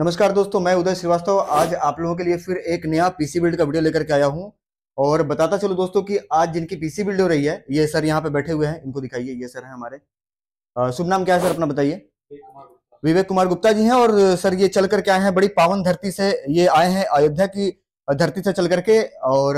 नमस्कार दोस्तों मैं उदय श्रीवास्तव आज आप लोगों के लिए फिर एक नया पीसी बिल्ड का वीडियो लेकर के आया हूँ और बताता चलो दोस्तों कि आज जिनकी पीसी बिल्ड हो रही है ये सर यहाँ पे बैठे हुए हैं इनको दिखाइए ये सर है हमारे शुभ नाम क्या है सर अपना बताइए विवेक कुमार गुप्ता जी हैं और सर ये चल करके आए हैं बड़ी पावन धरती से ये आए हैं अयोध्या की धरती से चल करके और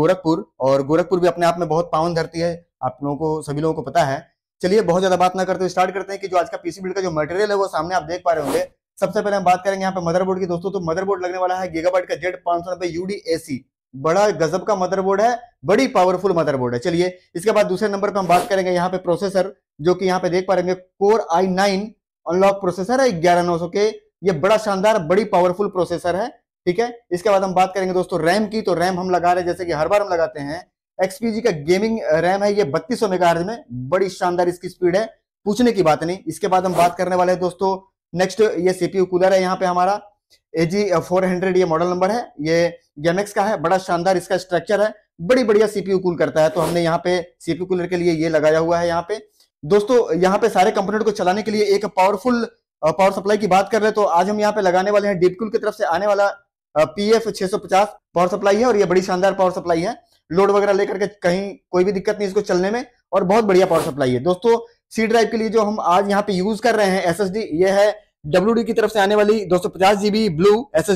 गोरखपुर और गोरखपुर भी अपने आप में बहुत पावन धरती है आप लोगों को सभी लोगों को पता है चलिए बहुत ज्यादा बात ना करते हुए स्टार्ट करते हैं कि जो आज का पीसी बिल्ड का जो मटेरियल है वो सामने आप देख पा रहे होंगे सबसे पहले हम बात करेंगे यहाँ पे मदरबोर्ड की दोस्तों तो मदरबोर्ड लगने वाला है गीगाबाइट का जेड पांच सौ नब्बे यूडीएसी बड़ा गजब का मदरबोर्ड है बड़ी पावरफुल मदरबोर्ड है चलिए इसके बाद दूसरे नंबर पर हम बात करेंगे यहाँ पे प्रोसेसर जो कि यहाँ पे देख पा रहे core I nine unlock processor है ग्यारह नौ सौ के ये बड़ा शानदार बड़ी पावरफुल प्रोसेसर है ठीक है इसके बाद हम बात करेंगे दोस्तों रैम की तो रैम हम लगा रहे हैं जैसे कि हर बार हम लगाते हैं एक्सपीजी का गेमिंग रैम है ये बत्तीस सौ में बड़ी शानदार इसकी स्पीड है पूछने की बात नहीं इसके बाद हम बात करने वाले हैं दोस्तों नेक्स्ट ये सीपीयू कूलर है यहाँ पे हमारा ए जी फोर हंड्रेड ये मॉडल नंबर है ये गेमेक्स का है बड़ा शानदार इसका स्ट्रक्चर है बड़ी बढ़िया सीपीयू कूल करता है तो हमने यहाँ पे सीपीयू कूलर के लिए ये लगाया हुआ है यहाँ पे दोस्तों यहाँ पे सारे कंपोनेंट को चलाने के लिए एक पावरफुल पावर सप्लाई की बात कर रहे तो आज हम यहाँ पे लगाने वाले हैं डीपकूल की तरफ से आने वाला पी एफ पावर सप्लाई है और ये बड़ी शानदार पावर सप्लाई है लोड वगैरह लेकर के कहीं कोई भी दिक्कत नहीं इसको चलने में और बहुत बढ़िया पावर सप्लाई है दोस्तों सी ड्राइव के लिए जो हम आज यहाँ पे यूज कर रहे हैं एस ये है डब्ल्यू की तरफ से आने वाली दो जीबी ब्लू एस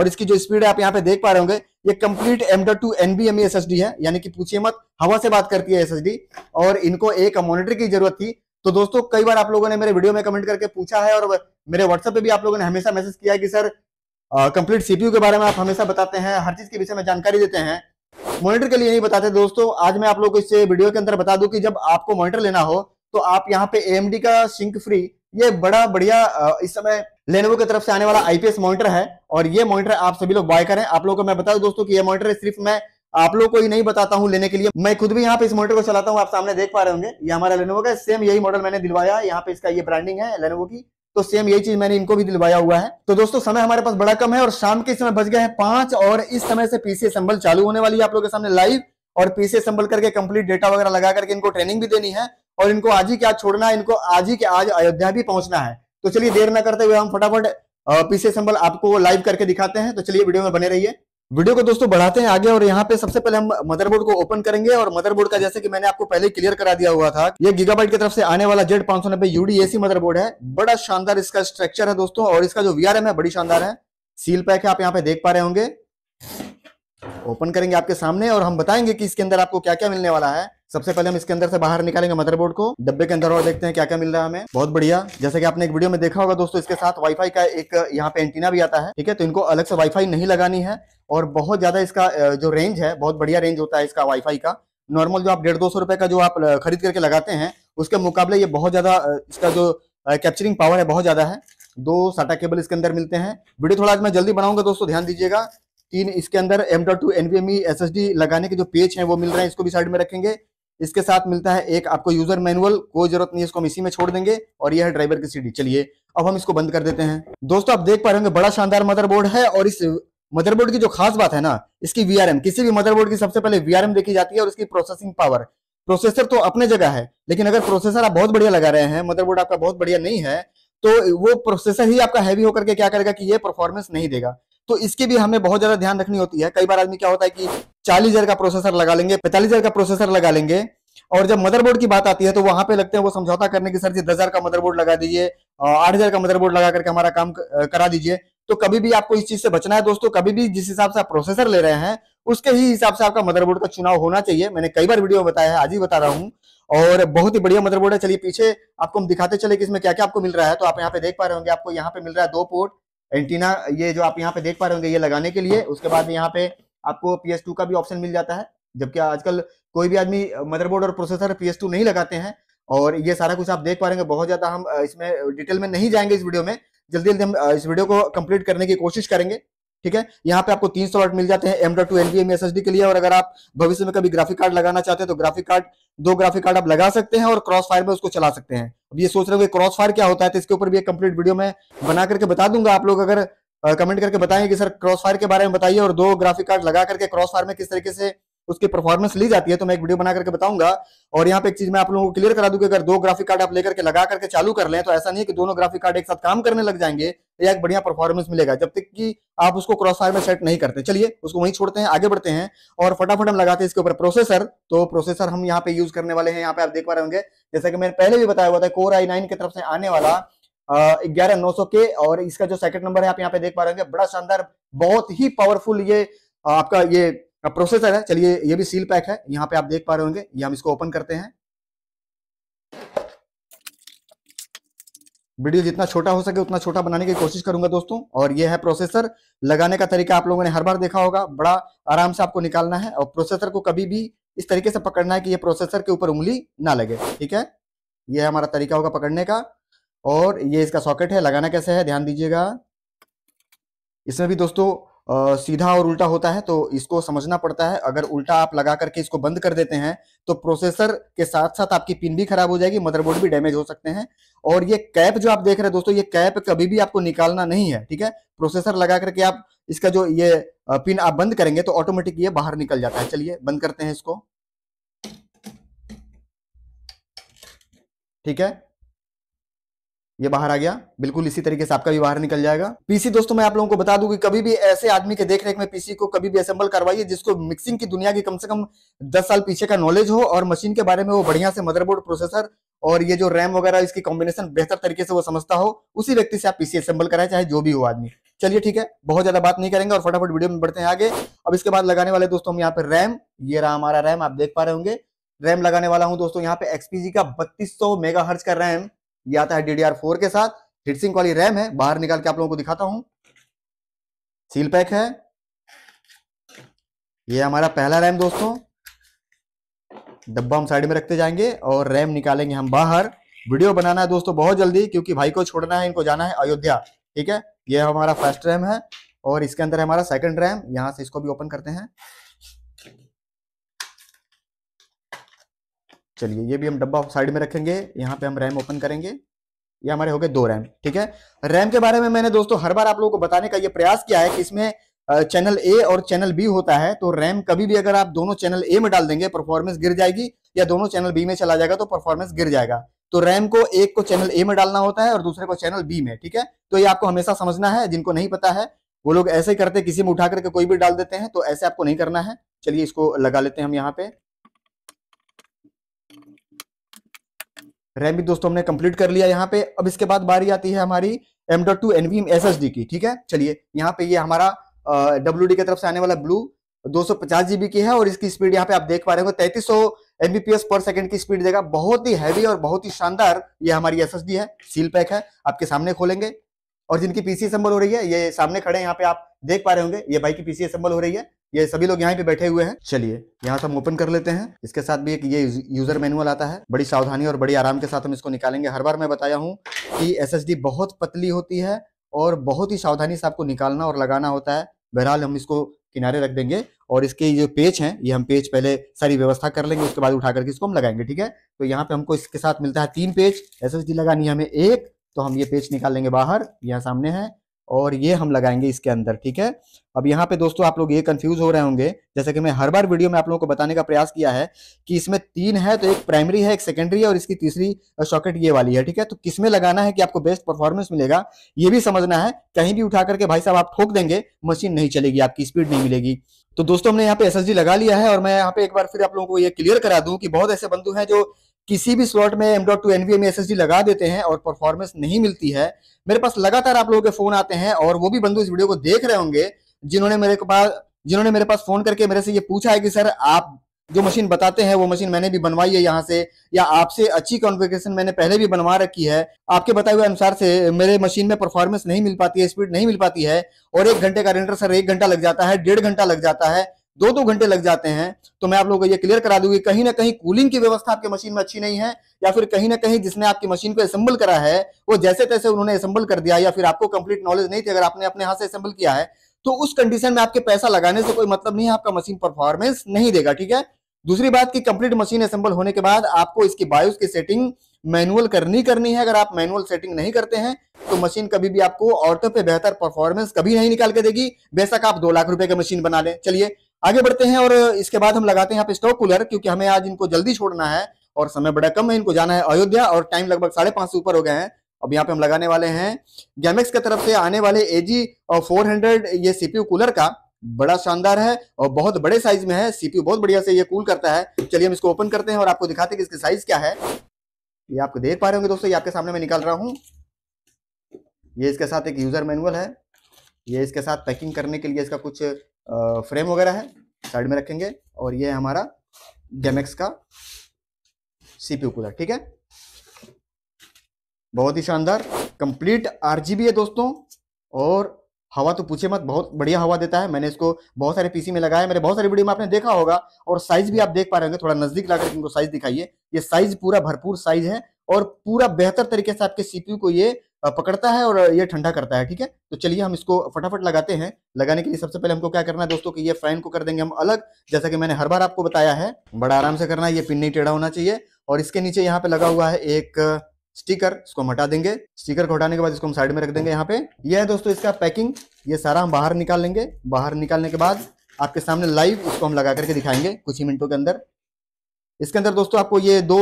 और इसकी जो स्पीड है आप यहाँ पे देख पा रहे होंगे ये complete M dot two M S है यानी कि पूछिए मत हवा से बात करती है डी और इनको एक मॉनिटर की जरूरत थी तो दोस्तों कई बार आप लोगों ने मेरे वीडियो में कमेंट करके पूछा है और मेरे व्हाट्सएप पे भी आप लोगों ने हमेशा मैसेज किया है कि सर कंप्लीट सीपीयू के बारे में आप हमेशा बताते हैं हर चीज के विषय में जानकारी देते हैं मॉनिटर के लिए नहीं बताते दोस्तों आज मैं आप लोग को इससे वीडियो के अंदर बता दूं कि जब आपको मॉनिटर लेना हो तो आप यहाँ पे एएमडी का सिंक फ्री ये बड़ा बढ़िया इस समय लेनोवो की तरफ से आने वाला आईपीएस मॉनिटर है और ये मॉनिटर आप सभी लोग बाय करें आप लोगों को मैं बता दूं दोस्तों कि ये मॉनिटर सिर्फ मैं आप लोग को ही नहीं बताता हूँ लेने के लिए मैं खुद भी यहाँ पे इस मॉनिटर को चलाता हूँ आप सामने देख पा रहे होंगे ये हमारा लेनोवो का सेम यही मॉडल मैंने दिलवाया यहाँ पे इसका ये ब्रांडिंग है लेनोवो की तो सेम यही चीज मैंने इनको भी दिलवाया हुआ है तो दोस्तों समय हमारे पास बड़ा कम है और शाम के समय बच गए हैं पांच और इस समय से पीसी असेंबल चालू होने वाली है आप लोग के सामने लाइव और पीसी असेंबल करके कंप्लीट डेटा वगैरह लगा करके इनको ट्रेनिंग भी देनी है और इनको आज ही क्या आज छोड़ना है इनको आज ही क्या आज अयोध्या भी पहुंचना है तो चलिए देर ना करते हुए हम फटाफट पीछे संबल आपको लाइव करके दिखाते हैं तो चलिए वीडियो में बने रहिए वीडियो को दोस्तों बढ़ाते हैं आगे और यहाँ पे सबसे पहले हम मदरबोर्ड को ओपन करेंगे और मदरबोर्ड का जैसे कि मैंने आपको पहले क्लियर करा दिया हुआ था ये गीगाबाइट की तरफ से आने वाला जेड पांच सौ नब्बे यूडीएसी मदरबोर्ड है बड़ा शानदार इसका स्ट्रक्चर है दोस्तों और इसका जो वीआरएम है बड़ी शानदार है सील पैक है आप यहाँ पे देख पा रहे होंगे ओपन करेंगे आपके सामने और हम बताएंगे कि इसके अंदर आपको क्या क्या मिलने वाला है सबसे पहले हम इसके अंदर से बाहर निकालेंगे मदरबोर्ड को डब्बे के अंदर और देखते हैं क्या क्या मिल रहा है हमें बहुत बढ़िया जैसे कि आपने एक वीडियो में देखा होगा दोस्तों इसके साथ वाईफाई का एक यहाँ पे एंटीना भी आता है ठीक है तो इनको अलग से वाईफाई नहीं लगानी है और बहुत ज्यादा इसका जो रेंज है बहुत बढ़िया रेंज होता है इसका वाईफाई का नॉर्मल जो आप डेढ़ दो सौ रुपए का जो आप खरीद करके लगाते हैं उसके मुकाबले ये बहुत ज्यादा इसका जो कैप्चरिंग पावर है बहुत ज्यादा है दो साटा केबल इसके अंदर मिलते हैं वीडियो थोड़ा आज मैं जल्दी बनाऊंगा दोस्तों ध्यान दीजिएगा तीन इसके अंदर M dot two NVMe S लगाने के जो पेज है वो मिल रहे हैं इसको भी साइड में रखेंगे इसके साथ मिलता है एक आपको यूजर मैनुअल कोई जरूरत नहीं है इसको हम इसी में छोड़ देंगे और यह है ड्राइवर की सीडी चलिए अब हम इसको बंद कर देते हैं दोस्तों आप देख पा रहे होंगे बड़ा शानदार मदरबोर्ड है और इस मदरबोर्ड की जो खास बात है ना इसकी वीआरएम किसी भी मदरबोर्ड की सबसे पहले वीआरएम देखी जाती है और इसकी प्रोसेसिंग पावर प्रोसेसर तो अपने जगह है लेकिन अगर प्रोसेसर आप बहुत बढ़िया लगा रहे हैं मदरबोर्ड आपका बहुत बढ़िया नहीं है तो वो प्रोसेसर ही आपका हैवी होकर के क्या करेगा कि ये परफॉर्मेंस नहीं देगा तो इसकी भी हमें बहुत ज्यादा ध्यान रखनी होती है कई बार आदमी क्या होता है कि चालीस हजार का प्रोसेसर लगा लेंगे पैंतालीस हजार का प्रोसेसर लगा लेंगे और जब मदरबोर्ड की बात आती है तो वहां पे लगते हैं वो समझौता करने की सर जी दस हजार का मदरबोर्ड लगा दीजिए आठ हजार का मदरबोर्ड लगा करके हमारा काम करा दीजिए तो कभी भी आपको इस चीज से बचना है दोस्तों कभी भी जिस हिसाब से आप प्रोसेसर ले रहे हैं उसके ही हिसाब से आपका मदरबोर्ड का चुनाव होना चाहिए मैंने कई बार वीडियो बताया है आज ही बता रहा हूँ और बहुत ही बढ़िया मदरबोर्ड है चलिए पीछे आपको हम दिखाते चले कि इसमें क्या क्या आपको मिल रहा है तो आप यहाँ पे देख पा रहे होंगे आपको यहाँ पे मिल रहा है दो पोर्ट एंटीना ये जो आप यहाँ पे देख पा रहे होंगे ये लगाने के लिए उसके बाद यहाँ पे आपको टू का भी ऑप्शन मिल जाता है जबकि आजकल कोई भी आदमी मदरबोर्ड और प्रोसेसर टू नहीं लगाते हैं और ये सारा कुछ आप देख पा रहे हैं बहुत ज्यादा हम इसमें डिटेल में नहीं जाएंगे इस वीडियो में जल्दी जल्दी हम इस वीडियो को कंप्लीट करने की कोशिश करेंगे ठीक है यहाँ पे आपको तीन सौ मिल जाते हैं M dot two NVM S के लिए और अगर आप भविष्य में कभी ग्राफिक कार्ड लगाना चाहते हैं तो ग्राफिक कार्ड दो ग्राफिक कार्ड आप लगा सकते हैं और क्रॉस फायर में उसको चला सकते हैं अब ये सोच रहे हो क्रॉस फायर क्या होता है तो इसके ऊपर भी एक कंप्लीट वीडियो में बना करके बता दूंगा आप लोग अगर कमेंट करके बताएंगे कि सर क्रॉस फायर के बारे में बताइए और दो ग्राफिक कार्ड लगा करके क्रॉस फायर में किस तरीके से उसकी परफॉर्मेंस ली जाती है तो मैं एक वीडियो बना करके बताऊंगा और यहाँ पे एक चीज मैं आप लोगों को क्लियर करा दूंगी अगर दो ग्राफिक कार्ड आप लेकर के लगा करके चालू कर लें तो ऐसा नहीं है कि दोनों ग्राफिक कार्ड एक साथ काम करने लग जाएंगे तो या एक बढ़िया परफॉर्मेंस मिलेगा जब तक कि आप उसको क्रॉस फायर में सेट नहीं करते चलिए उसको वहीं छोड़ते हैं आगे बढ़ते हैं और फटाफट हम लगाते हैं इसके ऊपर प्रोसेसर तो प्रोसेसर हम यहाँ पे यूज करने वाले हैं यहाँ पे आप देख पा रहे होंगे जैसे कि मैंने पहले भी बताया हुआ था कोर आई नाइन की तरफ से आने वाला ग्यारह नौ सौ के और इसका जो सेकंड नंबर है आप यहाँ पे देख पा रहे होंगे बड़ा शानदार बहुत ही पावरफुल ये आपका ये अब प्रोसेसर है चलिए ये भी सील पैक है यहां पे आप देख पा रहे होंगे ये हम इसको ओपन करते हैं वीडियो जितना छोटा हो सके उतना छोटा बनाने की कोशिश करूंगा दोस्तों और ये है प्रोसेसर लगाने का तरीका आप लोगों ने हर बार देखा होगा बड़ा आराम से आपको निकालना है और प्रोसेसर को कभी भी इस तरीके से पकड़ना है कि ये प्रोसेसर के ऊपर उंगली ना लगे ठीक है ये हमारा तरीका होगा पकड़ने का और ये इसका सॉकेट है लगाना कैसे है ध्यान दीजिएगा इसमें भी दोस्तों सीधा और उल्टा होता है तो इसको समझना पड़ता है अगर उल्टा आप लगा करके इसको बंद कर देते हैं तो प्रोसेसर के साथ साथ आपकी पिन भी खराब हो जाएगी मदरबोर्ड भी डैमेज हो सकते हैं और ये कैप जो आप देख रहे हैं दोस्तों ये कैप कभी भी आपको निकालना नहीं है ठीक है प्रोसेसर लगा करके आप इसका जो ये पिन आप बंद करेंगे तो ऑटोमेटिक ये बाहर निकल जाता है चलिए बंद करते हैं इसको ठीक है ये बाहर आ गया बिल्कुल इसी तरीके से आपका भी बाहर निकल जाएगा पीसी दोस्तों मैं आप लोगों को बता दूं कि कभी भी ऐसे आदमी के देख रेख में पीसी को कभी भी असेंबल करवाइए जिसको मिक्सिंग की दुनिया की कम से कम 10 साल पीछे का नॉलेज हो और मशीन के बारे में वो बढ़िया से मदरबोर्ड प्रोसेसर और ये जो रैम वगैरह इसकी कॉम्बिनेशन बेहतर तरीके से वो समझता हो उसी व्यक्ति से आप पीसी असेंबल कराए चाहे जो भी हो आदमी चलिए ठीक है बहुत ज्यादा बात नहीं करेंगे और फटाफट वीडियो में बढ़ते हैं आगे अब इसके बाद लगाने वाले दोस्तों हम यहाँ पे रैम ये रहा हमारा रैम आप देख पा रहे होंगे रैम लगाने वाला हूँ दोस्तों यहाँ पे एक्सपीजी का बत्तीस सौ मेगा का रैम ये आता है फोर के साथ हिटसिंक वाली रैम है बाहर निकाल के आप लोगों को दिखाता हूं सील पैक है ये हमारा पहला रैम दोस्तों डब्बा हम साइड में रखते जाएंगे और रैम निकालेंगे हम बाहर वीडियो बनाना है दोस्तों बहुत जल्दी क्योंकि भाई को छोड़ना है इनको जाना है अयोध्या ठीक है ये हमारा फर्स्ट रैम है और इसके अंदर हमारा सेकंड रैम यहाँ से इसको भी ओपन करते हैं चलिए ये भी हम डब्बा साइड में रखेंगे यहाँ पे हम रैम ओपन करेंगे ये हमारे हो गए दो रैम ठीक है रैम के बारे में मैंने दोस्तों हर बार आप लोगों को बताने का ये प्रयास किया है कि इसमें चैनल ए और चैनल बी होता है तो रैम कभी भी अगर आप दोनों चैनल ए में डाल देंगे परफॉर्मेंस गिर जाएगी या दोनों चैनल बी में चला जाएगा तो परफॉर्मेंस गिर जाएगा तो रैम को एक को चैनल ए में डालना होता है और दूसरे को चैनल बी में ठीक है तो ये आपको हमेशा समझना है जिनको नहीं पता है वो लोग ऐसे करते किसी में उठा करके कोई भी डाल देते हैं तो ऐसे आपको नहीं करना है चलिए इसको लगा लेते हैं हम यहाँ पे रैम भी दोस्तों हमने कंप्लीट कर लिया यहाँ पे अब इसके बाद बारी आती है हमारी M dot two NVM S की ठीक है चलिए यहाँ पे ये यह हमारा डब्ल्यू डी की तरफ से आने वाला ब्लू पचास जीबी की है और इसकी स्पीड यहाँ पे आप देख पा रहे हो 3300 एमबीपीएस पर सेकंड की स्पीड देगा बहुत ही हैवी और बहुत ही शानदार ये हमारी डी है सील पैक है आपके सामने खोलेंगे और जिनकी पीसी असेंबल हो रही है ये सामने खड़े यहाँ पे आप देख पा रहे होंगे ये भाई की पीसी असेंबल हो रही है ये सभी लोग यहाँ पे बैठे हुए हैं चलिए यहाँ से हम ओपन कर लेते हैं इसके साथ भी एक ये यूजर मैनुअल आता है बड़ी सावधानी और बड़ी आराम के साथ हम इसको निकालेंगे हर बार मैं बताया हूँ कि एस बहुत पतली होती है और बहुत ही सावधानी से आपको निकालना और लगाना होता है बहरहाल हम इसको किनारे रख देंगे और इसके जो पेज है ये हम पेज पहले सारी व्यवस्था कर लेंगे उसके बाद उठा करके इसको हम लगाएंगे ठीक है तो यहाँ पे हमको इसके साथ मिलता है तीन पेज एस लगानी है हमें एक तो हम ये पेज निकाल लेंगे बाहर यहाँ सामने है और ये हम लगाएंगे इसके अंदर ठीक है अब यहाँ पे दोस्तों आप लोग ये कंफ्यूज हो रहे होंगे जैसे कि मैं हर बार वीडियो में आप लोगों को बताने का प्रयास किया है कि इसमें तीन है तो एक प्राइमरी है एक सेकेंडरी है और इसकी तीसरी सॉकेट ये वाली है ठीक है तो किसमें लगाना है कि आपको बेस्ट परफॉर्मेंस मिलेगा ये भी समझना है कहीं भी उठा करके भाई साहब आप ठोक देंगे मशीन नहीं चलेगी आपकी स्पीड नहीं मिलेगी तो दोस्तों हमने यहाँ पे एस लगा लिया है और मैं यहाँ पे एक बार फिर आप लोगों को ये क्लियर करा दूं कि बहुत ऐसे बंधु हैं जो किसी भी स्लॉट में M dot two NVM V लगा देते हैं और परफॉर्मेंस नहीं मिलती है मेरे पास लगातार आप लोगों के फोन आते हैं और वो भी बंधु इस वीडियो को देख रहे होंगे जिन्होंने मेरे पास जिन्होंने मेरे पास फोन करके मेरे से ये पूछा है कि सर आप जो मशीन बताते हैं वो मशीन मैंने भी बनवाई है यहाँ से या आपसे अच्छी कॉन्फ़िगरेशन मैंने पहले भी बनवा रखी है आपके बताए हुए अनुसार से मेरे मशीन में परफॉर्मेंस नहीं मिल पाती है स्पीड नहीं मिल पाती है और एक घंटे का रेंटर सर एक घंटा लग जाता है डेढ़ घंटा लग जाता है दो दो घंटे लग जाते हैं तो मैं आप लोगों को ये क्लियर करा दूंगी कहीं ना कहीं कूलिंग की व्यवस्था आपके मशीन में अच्छी नहीं है या फिर कहीं ना कहीं जिसने आपकी मशीन को असेंबल करा है वो जैसे तैसे उन्होंने असेंबल कर दिया या फिर आपको कंप्लीट नॉलेज नहीं थी अगर आपने अपने हाथ से असेंबल किया है तो उस कंडीशन में आपके पैसा लगाने से कोई मतलब नहीं है आपका मशीन परफॉर्मेंस नहीं देगा ठीक है दूसरी बात की कंप्लीट मशीन असेंबल होने के बाद आपको इसकी बायोस की सेटिंग मैनुअल करनी करनी है अगर आप मैनुअल सेटिंग नहीं करते हैं तो मशीन कभी भी आपको औरतों पे बेहतर परफॉर्मेंस कभी नहीं निकाल के देगी बेशक आप दो लाख रुपए का मशीन बना लें चलिए आगे बढ़ते हैं और इसके बाद हम लगाते हैं यहाँ पे स्टोव कूलर क्योंकि हमें आज इनको जल्दी छोड़ना है और समय बड़ा कम है इनको जाना है अयोध्या और टाइम लगभग साढ़े पांच से ऊपर हो गए हैं अब यहाँ पे हम लगाने वाले हैं गैमेक्स की तरफ से आने वाले एजी फोर हंड्रेड ये सीपीयू कूलर का बड़ा शानदार है और बहुत बड़े साइज में है सीपीयू बहुत बढ़िया से ये कूल करता है चलिए हम इसको ओपन करते हैं और आपको दिखाते हैं कि इसकी साइज क्या है ये आपको देख पा रहे होंगे दोस्तों ये आपके सामने मैं निकाल रहा हूँ ये इसके साथ एक यूजर मैनुअल है ये इसके साथ पैकिंग करने के लिए इसका कुछ फ्रेम वगैरह है साइड में रखेंगे और ये हमारा गेमेक्स का सीपीयू कूलर ठीक है बहुत ही शानदार कंप्लीट आरजीबी है दोस्तों और हवा तो पूछे मत बहुत बढ़िया हवा देता है मैंने इसको बहुत सारे पीसी में लगाया मेरे बहुत सारी वीडियो में आपने देखा होगा और साइज भी आप देख पा रहे होंगे थोड़ा नजदीक लाकर इनको साइज दिखाइए ये साइज पूरा भरपूर साइज है और पूरा बेहतर तरीके से आपके सीपीयू को ये पकड़ता है और ये ठंडा करता है ठीक है तो चलिए हम इसको फटाफट लगाते हैं लगाने के लिए सबसे पहले हमको क्या करना है दोस्तों कि ये फैन को कर देंगे हम अलग जैसा कि मैंने हर बार आपको बताया है बड़ा आराम से करना है ये पिन नहीं टेढ़ा होना चाहिए और इसके नीचे यहाँ पे लगा हुआ है एक स्टिकर इसको हम हटा देंगे स्टिकर को हटाने के बाद इसको हम साइड में रख देंगे यहाँ पे ये है दोस्तों इसका पैकिंग ये सारा हम बाहर निकाल लेंगे बाहर निकालने के बाद आपके सामने लाइव इसको हम लगा करके दिखाएंगे कुछ ही मिनटों के अंदर इसके अंदर दोस्तों आपको ये दो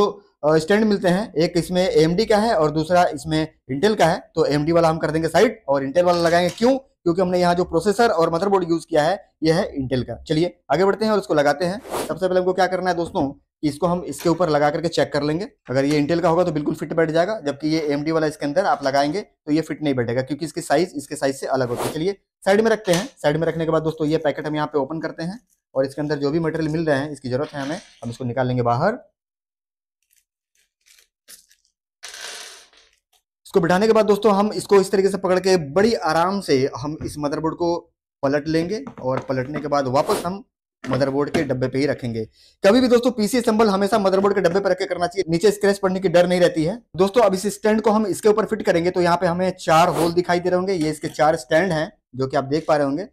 स्टैंड मिलते हैं एक इसमें एम का है और दूसरा इसमें इंटेल का है तो एम वाला हम कर देंगे साइड और इंटेल वाला लगाएंगे क्यों क्योंकि हमने यहाँ जो प्रोसेसर और मदरबोर्ड यूज किया है यह है इंटेल का चलिए आगे बढ़ते हैं और इसको लगाते हैं सबसे पहले हमको क्या करना है दोस्तों इसको हम इसके ऊपर लगा करके चेक कर लेंगे अगर ये इंटेल का होगा तो बिल्कुल फिट बैठ जाएगा जबकि ये एम वाला इसके अंदर आप लगाएंगे तो ये फिट नहीं बैठेगा क्योंकि इसकी साइज इसके साइज से अलग होती है चलिए साइड में रखते हैं साइड में रखने के बाद दोस्तों ये पैकेट हम यहाँ पे ओपन करते हैं और इसके अंदर जो भी मटेरियल मिल रहे हैं इसकी जरूरत है हमें हम इसको निकाल लेंगे बाहर इसको बिठाने के बाद दोस्तों हम इसको इस तरीके से पकड़ के बड़ी आराम से हम इस मदरबोर्ड को पलट लेंगे और पलटने के बाद वापस हम मदरबोर्ड के डब्बे पे ही रखेंगे कभी भी दोस्तों पीसी असेंबल हमेशा मदरबोर्ड के डब्बे पर रख के करना चाहिए नीचे स्क्रेच पड़ने की डर नहीं रहती है दोस्तों अब इस स्टैंड को हम इसके ऊपर फिट करेंगे तो यहाँ पे हमें चार होल दिखाई दे रहे होंगे ये इसके चार स्टैंड हैं जो कि आप देख पा रहे होंगे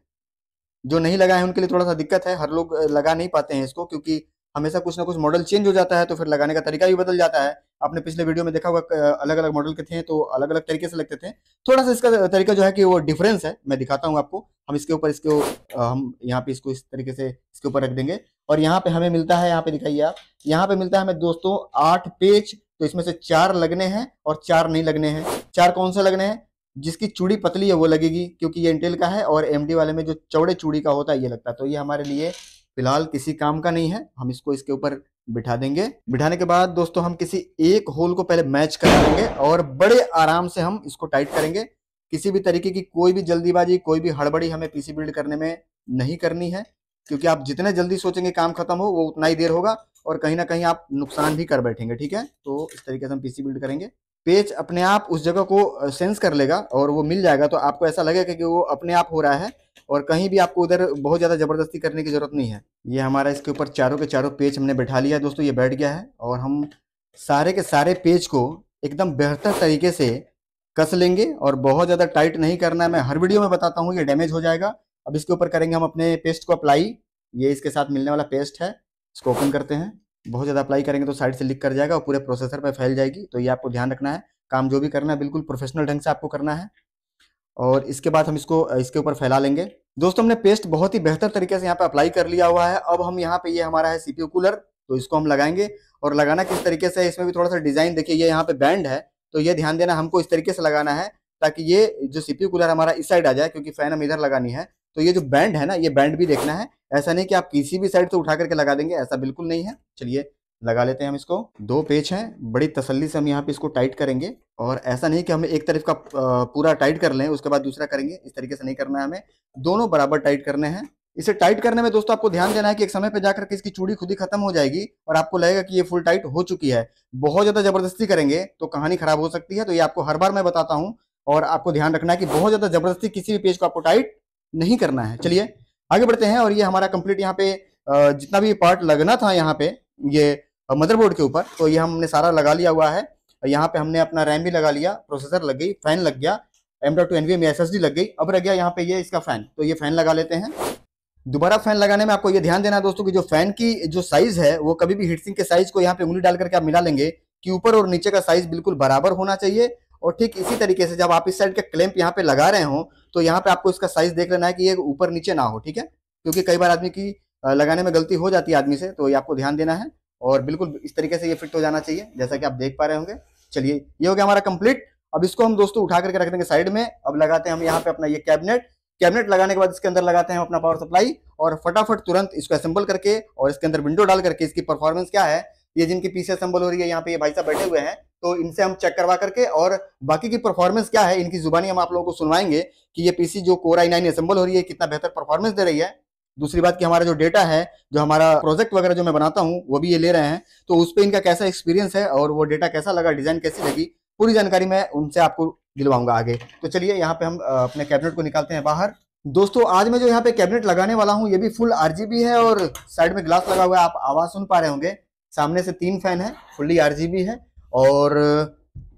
जो नहीं लगाए उनके लिए थोड़ा सा दिक्कत है हर लोग लगा नहीं पाते हैं इसको क्योंकि हमेशा कुछ ना कुछ मॉडल चेंज हो जाता है तो फिर लगाने का तरीका भी बदल जाता है आपने पिछले वीडियो में देखा होगा अलग अलग मॉडल के थे तो अलग अलग तरीके से लगते थे थोड़ा सा इसका तरीका जो है कि वो डिफरेंस है मैं दिखाता हूँ आपको हम इसके ऊपर इसके हम यहाँ पे इसको इस तरीके से इसके ऊपर रख देंगे और यहाँ पे हमें मिलता है यहाँ पे दिखाइए आप यहाँ पे मिलता है हमें दोस्तों आठ पेज तो इसमें से चार लगने हैं और चार नहीं लगने हैं चार कौन से लगने हैं जिसकी चूड़ी पतली है वो लगेगी क्योंकि ये इंटेल का है और एमडी वाले में जो चौड़े चूड़ी का होता है ये लगता है तो ये हमारे लिए फिलहाल किसी काम का नहीं है हम इसको इसके ऊपर बिठा देंगे बिठाने के बाद दोस्तों हम किसी एक होल को पहले मैच कर देंगे और बड़े आराम से हम इसको टाइट करेंगे किसी भी तरीके की कोई भी जल्दीबाजी कोई भी हड़बड़ी हमें पीसी बिल्ड करने में नहीं करनी है क्योंकि आप जितने जल्दी सोचेंगे काम खत्म हो वो उतना ही देर होगा और कहीं ना कहीं आप नुकसान भी कर बैठेंगे ठीक है तो इस तरीके से हम पीसी बिल्ड करेंगे पेज अपने आप उस जगह को सेंस कर लेगा और वो मिल जाएगा तो आपको ऐसा लगेगा कि वो अपने आप हो रहा है और कहीं भी आपको उधर बहुत ज़्यादा ज़बरदस्ती करने की ज़रूरत नहीं है ये हमारा इसके ऊपर चारों के चारों पेज हमने बैठा लिया है दोस्तों ये बैठ गया है और हम सारे के सारे पेज को एकदम बेहतर तरीके से कस लेंगे और बहुत ज़्यादा टाइट नहीं करना है मैं हर वीडियो में बताता हूँ ये डैमेज हो जाएगा अब इसके ऊपर करेंगे हम अपने पेस्ट को अप्लाई ये इसके साथ मिलने वाला पेस्ट है इसको ओपन करते हैं बहुत ज़्यादा अप्लाई करेंगे तो साइड से लिक कर जाएगा और पूरे प्रोसेसर पर फैल जाएगी तो ये आपको ध्यान रखना है काम जो भी करना है बिल्कुल प्रोफेशनल ढंग से आपको करना है और इसके बाद हम इसको इसके ऊपर फैला लेंगे दोस्तों हमने पेस्ट बहुत ही बेहतर तरीके से यहाँ पे अप्लाई कर लिया हुआ है अब हम यहाँ पे ये यह हमारा है सीपीयू कूलर तो इसको हम लगाएंगे और लगाना किस तरीके से इसमें भी थोड़ा सा डिजाइन देखिए ये यहाँ पे बैंड है तो ये ध्यान देना हमको इस तरीके से लगाना है ताकि ये जो सीपीयू कूलर हमारा इस साइड आ जाए क्योंकि फैन हम इधर लगानी है तो ये जो बैंड है ना ये बैंड भी देखना है ऐसा नहीं कि आप किसी भी साइड से उठा करके लगा देंगे ऐसा बिल्कुल नहीं है चलिए लगा लेते हैं हम इसको दो पेज हैं बड़ी तसल्ली से हम यहाँ पे इसको टाइट करेंगे और ऐसा नहीं कि हम एक तरफ का पूरा टाइट कर लें उसके बाद दूसरा करेंगे इस तरीके से नहीं करना है हमें दोनों बराबर टाइट करने हैं इसे टाइट करने में दोस्तों आपको ध्यान देना है कि एक समय पे जाकर के इसकी चूड़ी खुद ही खत्म हो जाएगी और आपको लगेगा कि ये फुल टाइट हो चुकी है बहुत ज्यादा जबरदस्ती करेंगे तो कहानी खराब हो सकती है तो ये आपको हर बार मैं बताता हूँ और आपको ध्यान रखना है कि बहुत ज्यादा जबरदस्ती किसी भी पेज को आपको टाइट नहीं करना है चलिए आगे बढ़ते हैं और ये हमारा कंप्लीट यहाँ पे जितना भी पार्ट लगना था यहाँ पे ये मदरबोर्ड के ऊपर तो ये हमने सारा लगा लिया हुआ है यहाँ पे हमने अपना रैम भी लगा लिया प्रोसेसर लग गई फैन लग गया एम डॉट टू एन में एस लग गई अब रह गया यहाँ पे ये इसका फैन तो ये फैन लगा लेते हैं दोबारा फैन लगाने में आपको ये ध्यान देना है दोस्तों कि जो फैन की जो साइज है वो कभी भी हीटसिंग के साइज को यहाँ पे उंगली डाल करके आप मिला लेंगे कि ऊपर और नीचे का साइज बिल्कुल बराबर होना चाहिए और ठीक इसी तरीके से जब आप इस साइड का क्लैंप यहाँ पे लगा रहे हो तो यहाँ पे आपको इसका साइज देख लेना है कि ये ऊपर नीचे ना हो ठीक है क्योंकि कई बार आदमी की लगाने में गलती हो जाती है आदमी से तो ये आपको ध्यान देना है और बिल्कुल इस तरीके से ये फिट हो जाना चाहिए जैसा कि आप देख पा रहे होंगे चलिए ये हो गया हमारा कंप्लीट अब इसको हम दोस्तों उठा करके रख देंगे साइड में अब लगाते हैं हम यहाँ पे अपना ये कैबिनेट कैबिनेट लगाने के बाद इसके अंदर लगाते हैं अपना पावर सप्लाई और फटाफट तुरंत इसको असेंबल करके और इसके अंदर विंडो डाल करके इसकी परफॉर्मेंस क्या है ये जिनके पीछे असेंबल हो रही है यहाँ पे ये भाई साहब बैठे हुए हैं तो इनसे हम चेक करवा करके और बाकी की परफॉर्मेंस क्या है इनकी जुबानी हम आप लोगों को सुनवाएंगे कि ये पीसी जो कोर आई नाइन असेंबल हो रही है कितना बेहतर परफॉर्मेंस दे रही है दूसरी बात कि हमारा जो डेटा है जो हमारा प्रोजेक्ट वगैरह जो मैं बनाता हूँ वो भी ये ले रहे हैं तो उस पर इनका कैसा एक्सपीरियंस है और वो डेटा कैसा लगा डिजाइन कैसी लगी पूरी जानकारी मैं उनसे आपको दिलवाऊंगा आगे तो चलिए यहाँ पे हम अपने कैबिनेट को निकालते हैं बाहर दोस्तों आज मैं जो यहाँ पे कैबिनेट लगाने वाला हूँ ये भी फुल आर है और साइड में ग्लास लगा हुआ है आप आवाज सुन पा रहे होंगे सामने से तीन फैन है फुल्ली आर है और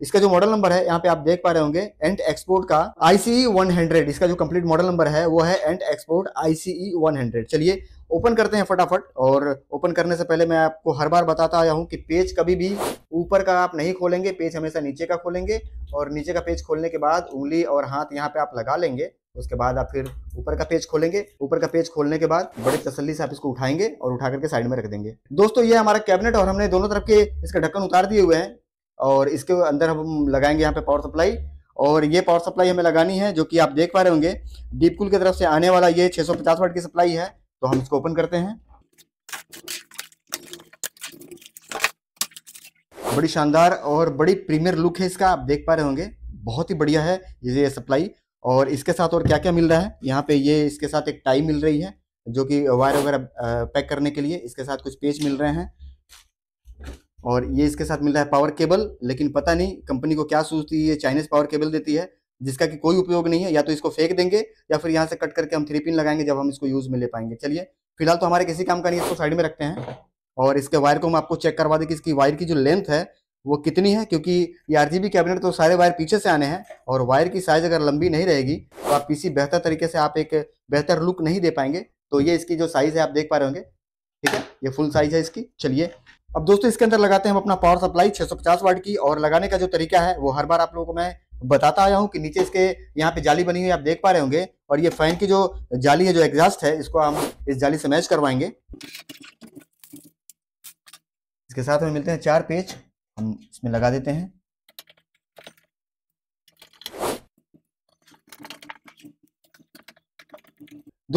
इसका जो मॉडल नंबर है यहाँ पे आप देख पा रहे होंगे एंट एक्सपोर्ट का आईसीई 100 e इसका जो कंप्लीट मॉडल नंबर है वो है एंट एक्सपोर्ट आईसीई 100 चलिए ओपन करते हैं फटाफट और ओपन करने से पहले मैं आपको हर बार बताता आया हूँ कि पेज कभी भी ऊपर का आप नहीं खोलेंगे पेज हमेशा नीचे का खोलेंगे और नीचे का पेज खोलने के बाद उंगली और हाथ यहाँ पे आप लगा लेंगे उसके बाद आप फिर ऊपर का पेज खोलेंगे ऊपर का पेज खोलने के बाद बड़े तसल्ली से आप इसको उठाएंगे और उठा करके साइड में रख देंगे दोस्तों ये हमारा कैबिनेट और हमने दोनों तरफ के इसका ढक्कन उतार दिए हुए हैं और इसके अंदर हम लगाएंगे यहाँ पे पावर सप्लाई और ये पावर सप्लाई हमें लगानी है जो कि आप देख पा रहे होंगे डीपकूल की तरफ से आने वाला ये 650 वाट की सप्लाई है तो हम इसको ओपन करते हैं बड़ी शानदार और बड़ी प्रीमियर लुक है इसका आप देख पा रहे होंगे बहुत ही बढ़िया है ये सप्लाई और इसके साथ और क्या क्या मिल रहा है यहाँ पे ये इसके साथ एक टाई मिल रही है जो कि वायर वगैरह पैक करने के लिए इसके साथ कुछ पेज मिल रहे हैं और ये इसके साथ मिल रहा है पावर केबल लेकिन पता नहीं कंपनी को क्या सूझती है ये चाइनीज पावर केबल देती है जिसका कि कोई उपयोग नहीं है या तो इसको फेंक देंगे या फिर यहाँ से कट करके हम थ्री पिन लगाएंगे जब हम इसको यूज़ में ले पाएंगे चलिए फिलहाल तो हमारे किसी काम का नहीं इसको साइड में रखते हैं और इसके वायर को हम आपको चेक करवा दें कि इसकी वायर की जो लेंथ है वो कितनी है क्योंकि ये आर कैबिनेट तो सारे वायर पीछे से आने हैं और वायर की साइज अगर लंबी नहीं रहेगी तो आप किसी बेहतर तरीके से आप एक बेहतर लुक नहीं दे पाएंगे तो ये इसकी जो साइज़ है आप देख पा रहे होंगे ठीक है ये फुल साइज़ है इसकी चलिए अब दोस्तों इसके अंदर लगाते हैं हम अपना पावर सप्लाई 650 वाट की और लगाने का जो तरीका है वो हर बार आप लोगों को मैं बताता आया हूँ कि नीचे इसके यहाँ पे जाली बनी हुई आप देख पा रहे होंगे और ये फैन की जो जाली है जो एग्जास्ट है इसको हम इस जाली से मैच करवाएंगे इसके साथ हमें मिलते हैं चार पेज हम इसमें लगा देते हैं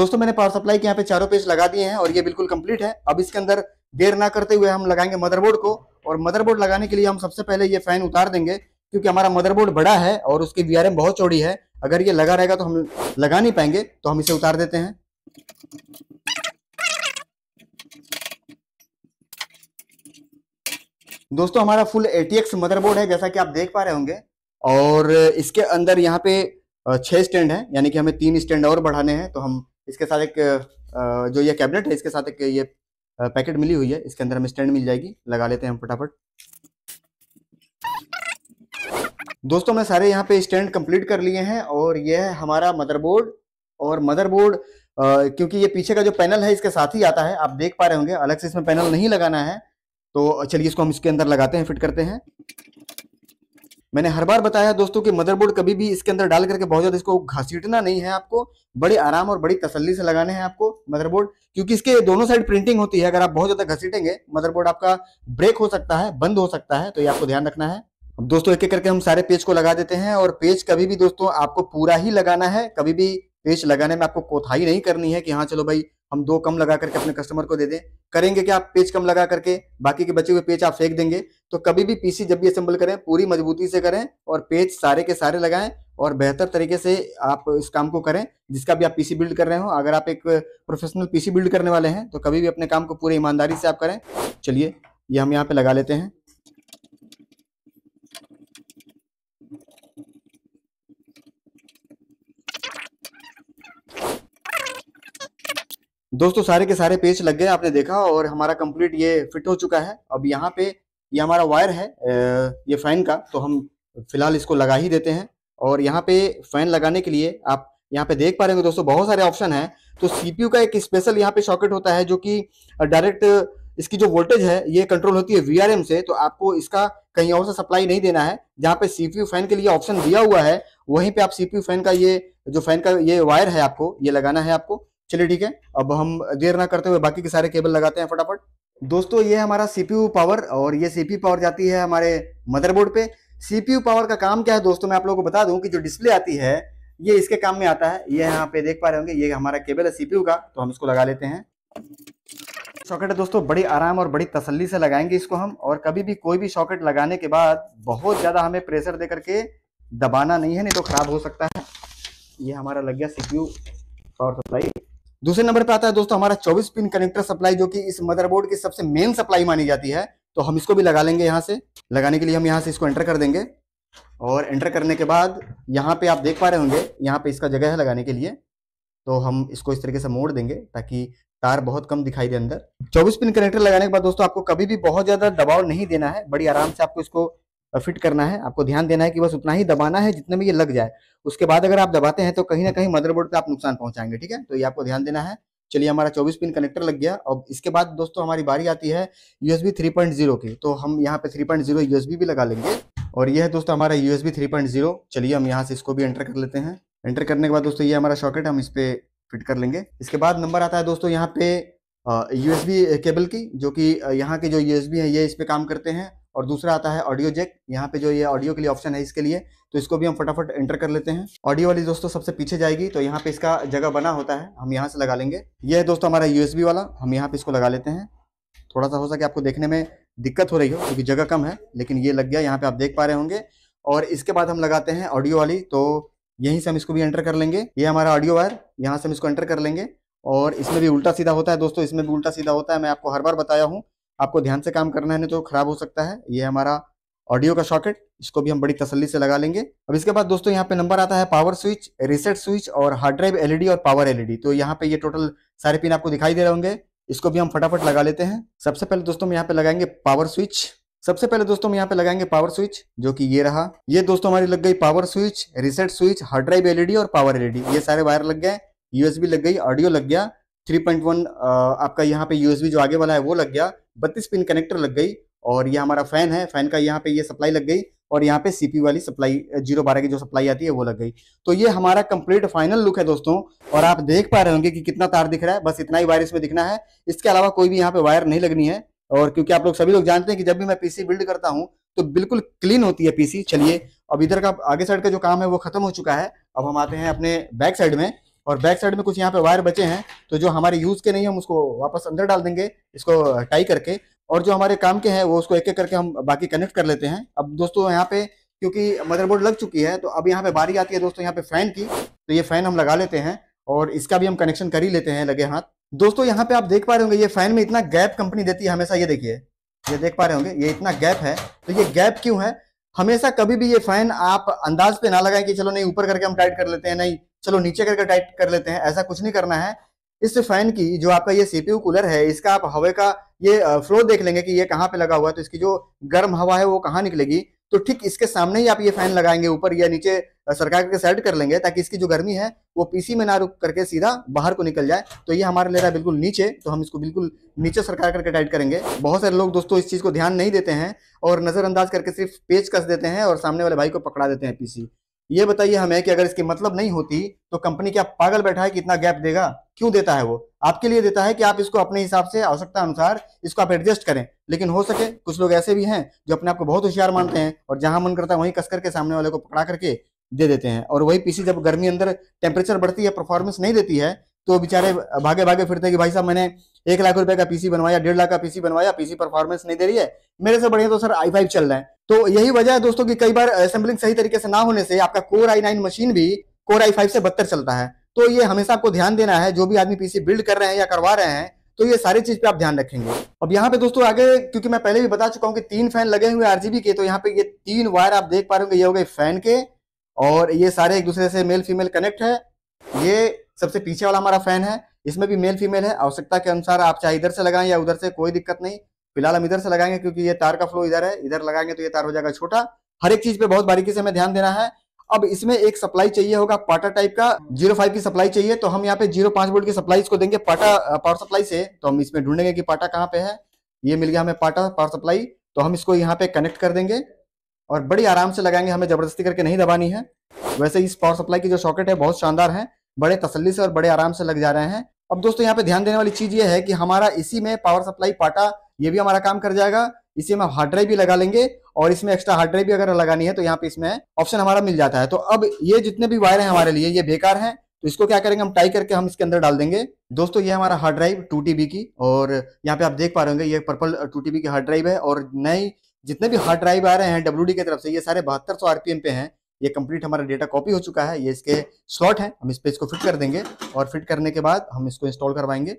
दोस्तों मैंने पावर सप्लाई के यहाँ पे चारों पेज लगा दिए हैं और ये बिल्कुल कंप्लीट है अब इसके अंदर देर ना करते हुए हम लगाएंगे मदरबोर्ड को और मदरबोर्ड लगाने के लिए हम सबसे पहले ये फैन उतार देंगे क्योंकि हमारा मदरबोर्ड बड़ा है और उसकी वीआरएम बहुत चौड़ी है अगर ये लगा रहेगा तो हम लगा नहीं पाएंगे तो हम इसे उतार देते हैं दोस्तों हमारा फुल एटीएक्स मदरबोर्ड है जैसा कि आप देख पा रहे होंगे और इसके अंदर यहाँ पे छह स्टैंड है यानी कि हमें तीन स्टैंड और बढ़ाने हैं तो हम इसके साथ एक जो ये कैबिनेट है इसके साथ एक ये पैकेट मिली हुई है इसके अंदर हमें स्टैंड मिल जाएगी लगा लेते हैं हम फटाफट दोस्तों मैं सारे यहाँ पे स्टैंड कंप्लीट कर लिए हैं और यह है हमारा मदरबोर्ड और मदरबोर्ड क्योंकि ये पीछे का जो पैनल है इसके साथ ही आता है आप देख पा रहे होंगे अलग से इसमें पैनल नहीं लगाना है तो चलिए इसको हम इसके अंदर लगाते हैं फिट करते हैं मैंने हर बार बताया दोस्तों कि मदरबोर्ड कभी भी इसके अंदर डाल करके बहुत ज़्यादा इसको घसीटना नहीं है आपको बड़े आराम और बड़ी तसल्ली से लगाने हैं आपको मदरबोर्ड क्योंकि इसके दोनों साइड प्रिंटिंग होती है अगर आप बहुत ज़्यादा घसीटेंगे मदरबोर्ड आपका ब्रेक हो सकता है बंद हो सकता है तो ये आपको ध्यान रखना है अब दोस्तों एक एक करके हम सारे पेज को लगा देते हैं और पेज कभी भी दोस्तों आपको पूरा ही लगाना है कभी भी पेज लगाने में आपको कोथाई नहीं करनी है कि हाँ चलो भाई हम दो कम लगा करके अपने कस्टमर को दे दें करेंगे कि आप पेज कम लगा करके बाकी के बचे हुए पेज आप फेंक देंगे तो कभी भी पीसी जब भी असेंबल करें पूरी मजबूती से करें और पेज सारे के सारे लगाएं और बेहतर तरीके से आप इस काम को करें जिसका भी आप पीसी बिल्ड कर रहे हो अगर आप एक प्रोफेशनल पीसी बिल्ड करने वाले हैं तो कभी भी अपने काम को पूरी ईमानदारी से आप करें चलिए ये हम यहाँ पे लगा लेते हैं दोस्तों सारे के सारे पेच लग गए आपने देखा और हमारा कंप्लीट ये फिट हो चुका है अब यहाँ पे ये हमारा वायर है ये फैन का तो हम फिलहाल इसको लगा ही देते हैं और यहाँ पे फैन लगाने के लिए आप यहाँ पे देख पा रहे होंगे दोस्तों बहुत सारे ऑप्शन हैं तो सीपीयू का एक स्पेशल यहाँ पे सॉकेट होता है जो कि डायरेक्ट इसकी जो वोल्टेज है ये कंट्रोल होती है वीआरएम से तो आपको इसका कहीं और से सप्लाई नहीं देना है जहाँ पे सीपीयू फैन के लिए ऑप्शन दिया हुआ है वहीं पे आप सीपीयू फैन का ये जो फैन का ये वायर है आपको ये लगाना है आपको चलिए ठीक है अब हम देर ना करते हुए बाकी के सारे केबल लगाते हैं फटाफट दोस्तों ये हमारा सीपीयू पावर और ये सीपीयू पावर जाती है हमारे मदरबोर्ड पे सीपीयू पावर का काम क्या है दोस्तों मैं आप लोगों को बता दूं कि जो डिस्प्ले आती है ये इसके काम में आता है ये यहाँ पे देख पा रहे होंगे ये हमारा केबल है सीपीयू का तो हम इसको लगा लेते हैं सॉकेट है दोस्तों बड़ी आराम और बड़ी तसल्ली से लगाएंगे इसको हम और कभी भी कोई भी सॉकेट लगाने के बाद बहुत ज़्यादा हमें प्रेशर दे करके दबाना नहीं है नहीं तो खराब हो सकता है ये हमारा लग गया सीपीयू पावर सप्लाई दूसरे नंबर पे आता है दोस्तों हमारा 24 पिन कनेक्टर सप्लाई जो कि इस मदरबोर्ड की सबसे मेन सप्लाई मानी जाती है तो हम इसको भी लगा लेंगे यहाँ से लगाने के लिए हम यहाँ से इसको एंटर कर देंगे और एंटर करने के बाद यहाँ पे आप देख पा रहे होंगे यहाँ पे इसका जगह है लगाने के लिए तो हम इसको इस तरीके से मोड़ देंगे ताकि तार बहुत कम दिखाई दे अंदर चौबीस पिन कनेक्टर लगाने के बाद दोस्तों आपको कभी भी बहुत ज़्यादा दबाव नहीं देना है बड़ी आराम से आपको इसको फिट करना है आपको ध्यान देना है कि बस उतना ही दबाना है जितने में ये लग जाए उसके बाद अगर आप दबाते हैं तो कहीं ना कहीं मदरबोर्ड पे आप नुकसान पहुंचाएंगे ठीक है तो ये आपको ध्यान देना है चलिए हमारा 24 पिन कनेक्टर लग गया अब इसके बाद दोस्तों हमारी बारी आती है यूएसबी थ्री की तो हम यहाँ पे थ्री पॉइंट भी लगा लेंगे और यह है दोस्तों हमारा यूएसबी 3.0 चलिए हम यहाँ से इसको भी एंटर कर लेते हैं एंटर करने के बाद दोस्तों ये हमारा शॉकेट हम इस पे फिट कर लेंगे इसके बाद नंबर आता है दोस्तों यहाँ पे यूएसबी केबल की जो कि यहाँ के जो यूएसबी है ये इस पे काम करते हैं और दूसरा आता है ऑडियो जेक यहाँ पे जो ये ऑडियो के लिए ऑप्शन है इसके लिए तो इसको भी हम फटाफट एंटर कर लेते हैं ऑडियो वाली दोस्तों सबसे पीछे जाएगी तो यहाँ पे इसका जगह बना होता है हम यहाँ से लगा लेंगे ये है दोस्तों हमारा यूएसबी वाला हम यहाँ पे इसको लगा लेते हैं थोड़ा सा हो सके आपको देखने में दिक्कत हो रही हो क्योंकि जगह कम है लेकिन ये लग गया यहाँ पे आप देख पा रहे होंगे और इसके बाद हम लगाते हैं ऑडियो वाली तो यहीं से हम इसको भी एंटर कर लेंगे ये हमारा ऑडियो वायर यहाँ से हम इसको एंटर कर लेंगे और इसमें भी उल्टा सीधा होता है दोस्तों इसमें भी उल्टा सीधा होता है मैं आपको हर बार बताया हूँ आपको ध्यान से काम करना है नहीं तो खराब हो सकता है ये हमारा ऑडियो का सॉकेट इसको भी हम बड़ी तसल्ली से लगा लेंगे अब इसके बाद दोस्तों यहाँ पे नंबर आता है पावर स्विच रिसेट स्विच और हार्ड ड्राइव एलईडी और पावर एलईडी तो यहाँ पे ये टोटल सारे पिन आपको दिखाई दे रहे होंगे इसको भी हम फटाफट लगा लेते हैं सबसे पहले दोस्तों हम यहाँ पे लगाएंगे पावर स्विच सबसे पहले दोस्तों हम यहाँ पे लगाएंगे पावर स्विच जो कि ये रहा ये दोस्तों हमारी लग गई power switch reset switch hard drive LED और पावर एलईडी ये सारे वायर लग गए यूएसबी लग गई ऑडियो लग गया 3.1 आपका यहाँ पे यूएसबी जो आगे वाला है वो लग गया बत्तीस पिन कनेक्टर लग गई और ये हमारा फैन है फैन का यहाँ पे ये सप्लाई लग गई और यहाँ पे सीपी वाली सप्लाई जीरो बारह की जो सप्लाई आती है वो लग गई तो ये हमारा कंप्लीट फाइनल लुक है दोस्तों और आप देख पा रहे होंगे कि कितना तार दिख रहा है बस इतना ही वायर इसमें दिखना है इसके अलावा कोई भी यहाँ पे वायर नहीं लगनी है और क्योंकि आप लोग सभी लोग जानते हैं कि जब भी मैं पीसी बिल्ड करता हूँ तो बिल्कुल क्लीन होती है पीसी चलिए अब इधर का आगे साइड का जो काम है वो खत्म हो चुका है अब हम आते हैं अपने बैक साइड में और बैक साइड में कुछ यहाँ पे वायर बचे हैं तो जो हमारे यूज़ के नहीं हम उसको वापस अंदर डाल देंगे इसको टाई करके और जो हमारे काम के हैं वो उसको एक एक करके हम बाकी कनेक्ट कर लेते हैं अब दोस्तों यहाँ पे क्योंकि मदरबोर्ड लग चुकी है तो अब यहाँ पे बारी आती है दोस्तों यहाँ पे फैन की तो ये फैन हम लगा लेते हैं और इसका भी हम कनेक्शन कर ही लेते हैं लगे हाथ दोस्तों यहाँ पे आप देख पा रहे होंगे ये फैन में इतना गैप कंपनी देती है हमेशा ये देखिए ये देख पा रहे होंगे ये इतना गैप है तो ये गैप क्यों है हमेशा कभी भी ये फैन आप अंदाज पे ना लगाएं कि चलो नहीं ऊपर करके हम टाइट कर लेते हैं नहीं चलो नीचे करके टाइट कर लेते हैं ऐसा कुछ नहीं करना है इस फैन की जो आपका ये सीपीयू कूलर है इसका आप हवा का ये फ्लो देख लेंगे कि ये कहाँ पे लगा हुआ है तो इसकी जो गर्म हवा है वो कहाँ निकलेगी तो ठीक इसके सामने ही आप ये फैन लगाएंगे ऊपर या नीचे सरकार करके सेट कर लेंगे ताकि इसकी जो गर्मी है वो पीसी में ना रुक करके सीधा बाहर को निकल जाए तो ये हमारा ले रहा है बिल्कुल नीचे तो हम इसको बिल्कुल नीचे सरकार करके टाइट करेंगे बहुत सारे लोग दोस्तों इस चीज़ को ध्यान नहीं देते हैं और नज़रअंदाज करके सिर्फ पेज कस देते हैं और सामने वाले भाई को पकड़ा देते हैं पीसी ये बताइए हमें कि अगर इसकी मतलब नहीं होती तो कंपनी क्या पागल बैठा है कि इतना गैप देगा क्यों देता है वो आपके लिए देता है कि आप इसको अपने हिसाब से आवश्यकता अनुसार इसको आप एडजस्ट करें लेकिन हो सके कुछ लोग ऐसे भी हैं जो अपने आप को बहुत होशियार मानते हैं और जहां मन करता है वहीं कस करके सामने वाले को पकड़ा करके दे देते हैं और वही पीसी जब गर्मी अंदर टेम्परेचर बढ़ती है परफॉर्मेंस नहीं देती है तो बेचारे भागे भागे फिरते हैं कि भाई साहब मैंने एक लाख रुपए का पीसी बनवाया डेढ़ लाख का पीसी बनवाया पीसी परफॉर्मेंस नहीं दे रही है मेरे से बढ़िया तो सर आई फाइव चल रहे हैं तो यही वजह है दोस्तों की कई बार असेंबलिंग सही तरीके से ना होने से आपका कोर आई नाइन मशीन भी कोर आई फाइव से बदतर चलता है तो ये हमेशा आपको ध्यान देना है जो भी आदमी पीसी बिल्ड कर रहे हैं या करवा रहे हैं तो ये सारी चीज पे आप ध्यान रखेंगे अब यहाँ पे दोस्तों आगे क्योंकि मैं पहले भी बता चुका हूँ कि तीन फैन लगे हुए आरजीबी के तो यहाँ पे ये तीन वायर आप देख पा रहे होंगे ये हो गए फैन के और ये सारे एक दूसरे से मेल फीमेल कनेक्ट है ये सबसे पीछे वाला हमारा फैन है इसमें भी मेल फीमेल है आवश्यकता के अनुसार आप चाहे इधर से लगाएं या उधर से कोई दिक्कत नहीं फिलहाल हम इधर से लगाएंगे क्योंकि ये तार का फ्लो इधर है इधर लगाएंगे तो ये तार हो जाएगा छोटा हर एक चीज पे बहुत बारीकी से हमें ध्यान देना है अब इसमें एक सप्लाई चाहिए होगा पाटा टाइप का जीरो फाइव की सप्लाई चाहिए तो हम यहाँ पे जीरो पांच वोल्ट की सप्लाई इसको देंगे पाटा पावर सप्लाई से तो हम इसमें ढूंढेंगे कि पाटा कहाँ पे है ये मिल गया हमें पाटा पावर सप्लाई तो हम इसको यहाँ पे कनेक्ट कर देंगे और बड़ी आराम से लगाएंगे हमें जबरदस्ती करके नहीं दबानी है वैसे इस पावर सप्लाई की जो सॉकेट है बहुत शानदार है बड़े तसल्ली से और बड़े आराम से लग जा रहे हैं अब दोस्तों यहाँ पे ध्यान देने वाली चीज ये है कि हमारा इसी में पावर सप्लाई पाटा ये भी हमारा काम कर जाएगा इसी में हम हार्ड ड्राइव भी लगा लेंगे और इसमें एक्स्ट्रा हार्ड ड्राइव भी अगर लगानी है तो यहाँ पे इसमें ऑप्शन हमारा मिल जाता है तो अब ये जितने भी वायर है हमारे लिए ये बेकार है तो इसको क्या करेंगे हम टाई करके हम इसके अंदर डाल देंगे दोस्तों ये हमारा हार्ड ड्राइव टू की और यहाँ पे आप देख पा रहे होंगे ये पर्पल टू की हार्ड ड्राइव है और नई जितने भी हार्ड ड्राइव आ रहे हैं डब्ल्यू की तरफ से ये सारे बहत्तर सौ आरपीएम पे हैं ये कंप्लीट हमारा डेटा कॉपी हो चुका है ये इसके स्लॉट है हम इस पेज को फिट कर देंगे और फिट करने के बाद हम इसको इंस्टॉल करवाएंगे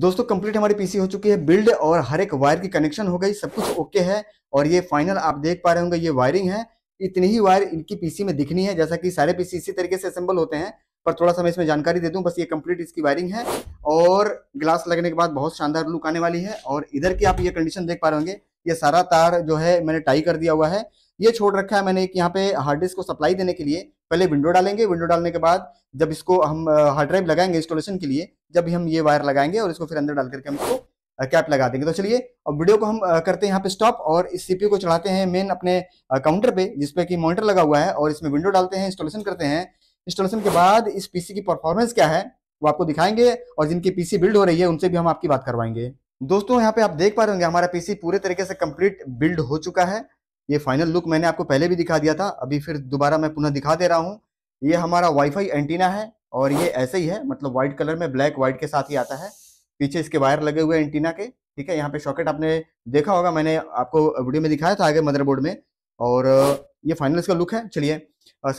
दोस्तों कंप्लीट हमारी पीसी हो चुकी है बिल्ड और हर एक वायर की कनेक्शन हो गई सब कुछ ओके है और ये फाइनल आप देख पा रहे होंगे ये वायरिंग है इतनी ही वायर इनकी पीसी में दिखनी है जैसा कि सारे पीसी इसी तरीके से असेंबल होते हैं पर थोड़ा सा मैं इसमें जानकारी दे दूं बस ये कंप्लीट इसकी वायरिंग है और ग्लास लगने के बाद बहुत शानदार लुक आने वाली है और इधर की आप ये कंडीशन देख पा रहे होंगे ये सारा तार जो है मैंने टाई कर दिया हुआ है ये छोड़ रखा है मैंने एक यहाँ पे हार्ड डिस्क को सप्लाई देने के लिए पहले विंडो डालेंगे विंडो डालने के बाद जब इसको हम हार्ड ड्राइव लगाएंगे इंस्टॉलेशन के लिए जब हम ये वायर लगाएंगे और इसको फिर अंदर डाल करके हम इसको कैप लगा देंगे तो चलिए अब वीडियो को हम करते हैं यहाँ पे स्टॉप और इस सी को चढ़ाते हैं मेन अपने काउंटर पे जिसपे की मॉनिटर लगा हुआ है और इसमें विंडो डालते हैं इंस्टॉलेशन करते हैं इंस्टॉलेशन के बाद इस पीसी की परफॉर्मेंस क्या है वो आपको दिखाएंगे और जिनकी पीसी बिल्ड हो रही है उनसे भी हम आपकी बात करवाएंगे दोस्तों यहाँ पे आप देख पा रहे होंगे हमारा पीसी पूरे तरीके से कंप्लीट बिल्ड हो चुका है ये फाइनल लुक मैंने आपको पहले भी दिखा दिया था अभी फिर दोबारा मैं पुनः दिखा दे रहा हूँ ये हमारा वाईफाई एंटीना है और ये ऐसे ही है मतलब व्हाइट कलर में ब्लैक व्हाइट के साथ ही आता है पीछे इसके वायर लगे हुए एंटीना के ठीक है यहाँ पे शॉकेट आपने देखा होगा मैंने आपको वीडियो में दिखाया था आगे मदरबोर्ड में और ये फाइनल इसका लुक है चलिए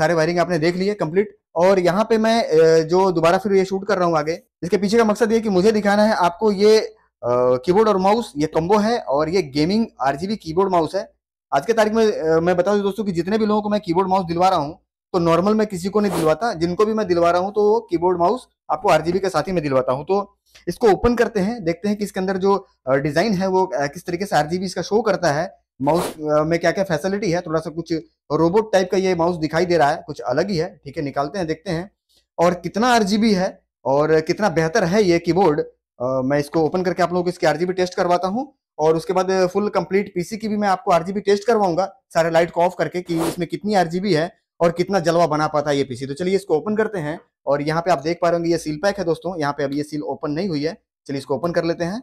सारे वायरिंग आपने देख लिए कंप्लीट और यहाँ पे मैं जो दोबारा फिर ये शूट कर रहा हूँ आगे इसके पीछे का मकसद ये कि मुझे दिखाना है आपको ये कीबोर्ड और माउस ये कम्बो है और ये गेमिंग आरजीबी कीबोर्ड माउस है आज के तारीख में मैं बता दूँ दोस्तों कि जितने भी लोगों को मैं कीबोर्ड माउस दिलवा रहा हूँ तो नॉर्मल मैं किसी को नहीं दिलवाता जिनको भी मैं दिलवा रहा हूँ तो कीबोर्ड माउस आपको आरजीबी के साथ ही मैं दिलवाता हूँ तो इसको ओपन करते हैं देखते हैं कि इसके अंदर जो डिजाइन है वो किस तरीके से आरजीबी इसका शो करता है माउस uh, में क्या क्या फैसिलिटी है थोड़ा सा कुछ रोबोट टाइप का ये माउस दिखाई दे रहा है कुछ अलग ही है ठीक है निकालते हैं देखते हैं और कितना आरजीबी है और कितना बेहतर है ये कीबोर्ड मैं इसको ओपन करके आप लोगों को इसकी आरजीबी टेस्ट करवाता हूँ और उसके बाद फुल कंप्लीट पीसी की भी मैं आपको आरजीबी टेस्ट करवाऊंगा सारे लाइट को ऑफ करके कि इसमें कितनी आरजीबी है और कितना जलवा बना पाता है ये पीसी तो चलिए इसको ओपन करते हैं और यहाँ पे आप देख पा रहे होंगे ये सील पैक है दोस्तों यहाँ पे अभी ये सील ओपन नहीं हुई है चलिए इसको ओपन कर लेते हैं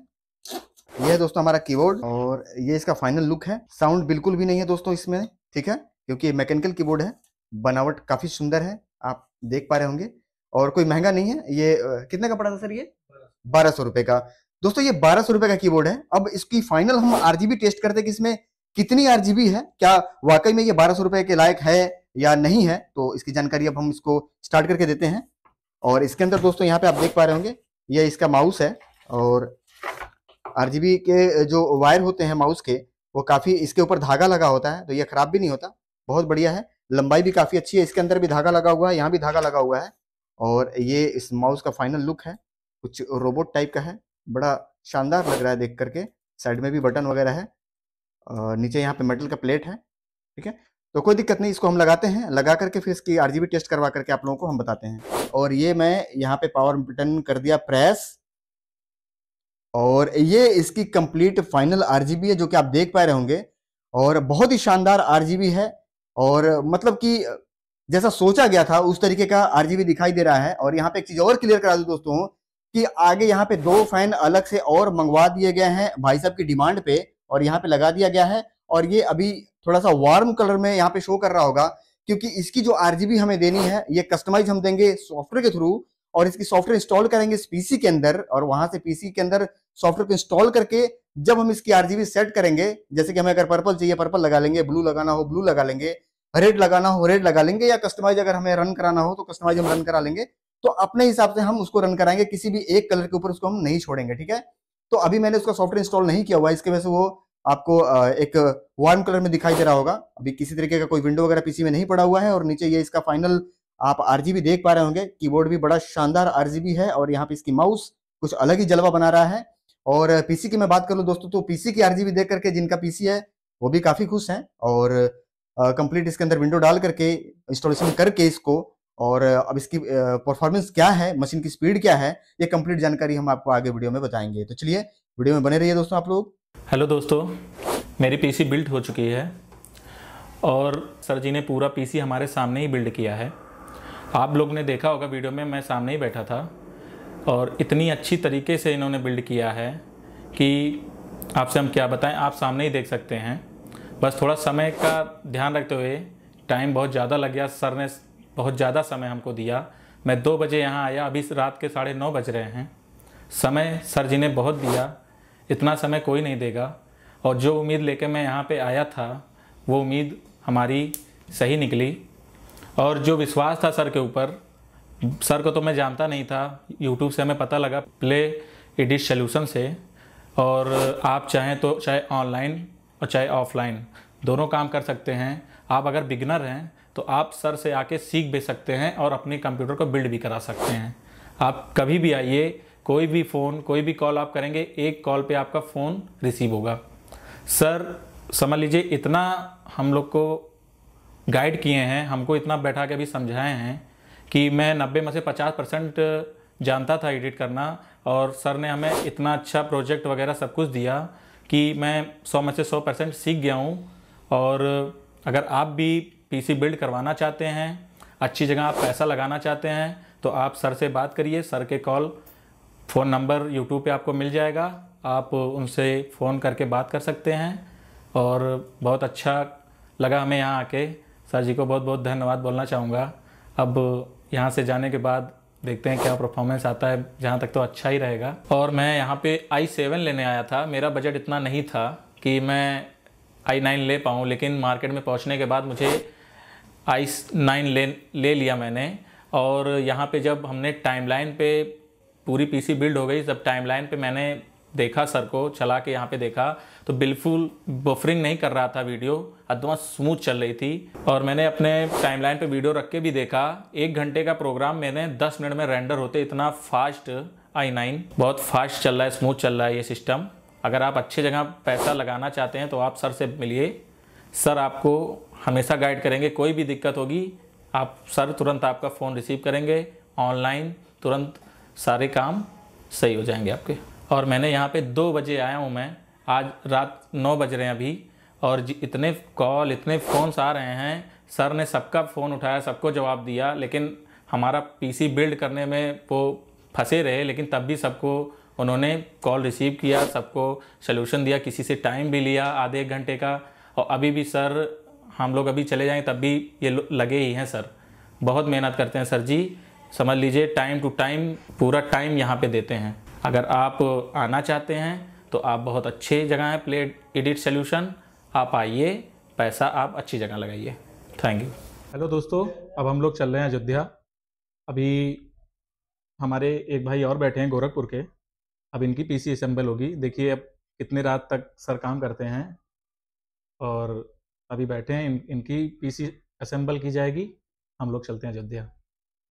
ये है दोस्तों हमारा कीबोर्ड और ये इसका फाइनल लुक है साउंड बिल्कुल भी नहीं है दोस्तों इसमें ठीक है क्योंकि ये मैकेनिकल कीबोर्ड है बनावट काफ़ी सुंदर है आप देख पा रहे होंगे और कोई महंगा नहीं है ये कितने का पड़ा था सर ये बारह सौ रुपए का दोस्तों ये बारह सौ रुपए का कीबोर्ड है अब इसकी फाइनल हम आरजीबी टेस्ट करते कि इसमें कितनी आरजीबी है क्या वाकई में ये बारह सौ रुपए के लायक है या नहीं है तो इसकी जानकारी अब हम इसको स्टार्ट करके देते हैं और इसके अंदर दोस्तों यहाँ पे आप देख पा रहे होंगे ये इसका माउस है और आर के जो वायर होते हैं माउस के वो काफ़ी इसके ऊपर धागा लगा होता है तो ये ख़राब भी नहीं होता बहुत बढ़िया है लंबाई भी काफ़ी अच्छी है इसके अंदर भी धागा लगा हुआ है यहाँ भी धागा लगा हुआ है और ये इस माउस का फाइनल लुक है कुछ रोबोट टाइप का है बड़ा शानदार लग रहा है देख करके साइड में भी बटन वगैरह है और नीचे यहाँ पे मेटल का प्लेट है ठीक है तो कोई दिक्कत नहीं इसको हम लगाते हैं लगा करके फिर इसकी आरजीबी टेस्ट करवा करके आप लोगों को हम बताते हैं और ये मैं यहाँ पे पावर बटन कर दिया प्रेस और ये इसकी कंप्लीट फाइनल आरजीबी है जो कि आप देख पा रहे होंगे और बहुत ही शानदार आरजीबी है और मतलब कि जैसा सोचा गया था उस तरीके का आरजीबी दिखाई दे रहा है और यहाँ पे एक चीज़ और क्लियर करा दू दोस्तों कि आगे यहाँ पे दो फैन अलग से और मंगवा दिए गए हैं भाई साहब की डिमांड पे और यहाँ पे लगा दिया गया है और ये अभी थोड़ा सा वार्म कलर में यहाँ पे शो कर रहा होगा क्योंकि इसकी जो आरजीबी हमें देनी है ये कस्टमाइज हम देंगे सॉफ्टवेयर के थ्रू और इसकी सॉफ्टवेयर इंस्टॉल करेंगे इस पीसी के अंदर और वहां से पीसी के अंदर सॉफ्टवेयर को इंस्टॉल करके जब हम इसकी आरजीबी सेट करेंगे जैसे कि हमें अगर पर्पल चाहिए पर्पल लगा लेंगे ब्लू लगाना हो ब्लू लगा लेंगे रेड लगाना हो रेड लगा लेंगे या कस्टमाइज अगर हमें रन कराना हो तो कस्टमाइज हम रन करा लेंगे तो अपने हिसाब से हम उसको रन कराएंगे किसी भी एक कलर के ऊपर उसको हम नहीं छोड़ेंगे ठीक है तो अभी मैंने उसका सॉफ्टवेयर इंस्टॉल नहीं किया हुआ इसके वजह से वो आपको एक वार्म कलर में दिखाई दे रहा होगा अभी किसी तरीके का कोई विंडो वगैरह पीसी में नहीं पड़ा हुआ है और नीचे ये इसका फाइनल आप आरजीबी देख पा रहे होंगे कीबोर्ड भी बड़ा शानदार आरजीबी है और यहाँ पे इसकी माउस कुछ अलग ही जलवा बना रहा है और पीसी की मैं बात करूँ दोस्तों तो पीसी की आरजीबी देख करके जिनका पीसी है वो भी काफ़ी खुश हैं और कंप्लीट इसके अंदर विंडो डाल करके इंस्टॉलेशन करके इसको और अब इसकी परफॉर्मेंस क्या है मशीन की स्पीड क्या है ये कंप्लीट जानकारी हम आपको आगे वीडियो में बताएंगे तो चलिए वीडियो में बने रही दोस्तों आप लोग हेलो दोस्तों मेरी पी बिल्ड हो चुकी है और सर जी ने पूरा पी हमारे सामने ही बिल्ड किया है आप लोग ने देखा होगा वीडियो में मैं सामने ही बैठा था और इतनी अच्छी तरीके से इन्होंने बिल्ड किया है कि आपसे हम क्या बताएं आप सामने ही देख सकते हैं बस थोड़ा समय का ध्यान रखते हुए टाइम बहुत ज़्यादा लग गया सर ने बहुत ज़्यादा समय हमको दिया मैं दो बजे यहाँ आया अभी रात के साढ़े नौ बज रहे हैं समय सर जी ने बहुत दिया इतना समय कोई नहीं देगा और जो उम्मीद लेके मैं यहाँ पे आया था वो उम्मीद हमारी सही निकली और जो विश्वास था सर के ऊपर सर को तो मैं जानता नहीं था यूट्यूब से हमें पता लगा प्ले एडिट सोल्यूशन से और आप चाहें तो चाहे ऑनलाइन और चाहे ऑफलाइन दोनों काम कर सकते हैं आप अगर बिगनर हैं तो आप सर से आके सीख भी सकते हैं और अपने कंप्यूटर को बिल्ड भी करा सकते हैं आप कभी भी आइए कोई भी फ़ोन कोई भी कॉल आप करेंगे एक कॉल पे आपका फ़ोन रिसीव होगा सर समझ लीजिए इतना हम लोग को गाइड किए हैं हमको इतना बैठा के भी समझाए हैं कि मैं नब्बे में से पचास परसेंट जानता था एडिट करना और सर ने हमें इतना अच्छा प्रोजेक्ट वगैरह सब कुछ दिया कि मैं सौ में से सौ परसेंट सीख गया हूँ और अगर आप भी पीसी बिल्ड करवाना चाहते हैं अच्छी जगह आप पैसा लगाना चाहते हैं तो आप सर से बात करिए सर के कॉल फ़ोन नंबर यूट्यूब पे आपको मिल जाएगा आप उनसे फ़ोन करके बात कर सकते हैं और बहुत अच्छा लगा हमें यहाँ आके सर जी को बहुत बहुत धन्यवाद बोलना चाहूँगा अब यहाँ से जाने के बाद देखते हैं क्या परफॉर्मेंस आता है जहाँ तक तो अच्छा ही रहेगा और मैं यहाँ पे आई सेवन लेने आया था मेरा बजट इतना नहीं था कि मैं आई नाइन ले पाऊँ लेकिन मार्केट में पहुँचने के बाद मुझे आई नाइन ले ले लिया मैंने और यहाँ पे जब हमने टाइमलाइन पे पूरी पीसी बिल्ड हो गई तब टाइमलाइन पे मैंने देखा सर को चला के यहाँ पे देखा तो बिल्कुल बफरिंग नहीं कर रहा था वीडियो अदमा स्मूथ चल रही थी और मैंने अपने टाइमलाइन पे वीडियो रख के भी देखा एक घंटे का प्रोग्राम मैंने 10 मिनट में रेंडर होते इतना फास्ट आई नाइन बहुत फास्ट चल रहा है स्मूथ चल रहा है ये सिस्टम अगर आप अच्छी जगह पैसा लगाना चाहते हैं तो आप सर से मिलिए सर आपको हमेशा गाइड करेंगे कोई भी दिक्कत होगी आप सर तुरंत आपका फ़ोन रिसीव करेंगे ऑनलाइन तुरंत सारे काम सही हो जाएंगे आपके और मैंने यहाँ पे दो बजे आया हूँ मैं आज रात नौ बज रहे हैं अभी और इतने कॉल इतने फ़ोन्स आ रहे हैं सर ने सबका फ़ोन उठाया सबको जवाब दिया लेकिन हमारा पीसी बिल्ड करने में वो फंसे रहे लेकिन तब भी सबको उन्होंने कॉल रिसीव किया सबको सल्यूशन दिया किसी से टाइम भी लिया आधे एक घंटे का और अभी भी सर हम लोग अभी चले जाएँ तब भी ये लगे ही हैं सर बहुत मेहनत करते हैं सर जी समझ लीजिए टाइम टू टाइम पूरा टाइम यहाँ पे देते हैं अगर आप आना चाहते हैं तो आप बहुत अच्छे जगह हैं प्ले एडिट सोल्यूशन आप आइए पैसा आप अच्छी जगह लगाइए थैंक यू हेलो दोस्तों अब हम लोग चल रहे हैं अयोध्या अभी हमारे एक भाई और बैठे हैं गोरखपुर के अब इनकी पीसी असेंबल होगी देखिए अब कितने रात तक सर काम करते हैं और अभी बैठे हैं इन, इनकी पीसी असेंबल की जाएगी हम लोग चलते हैं अयोध्या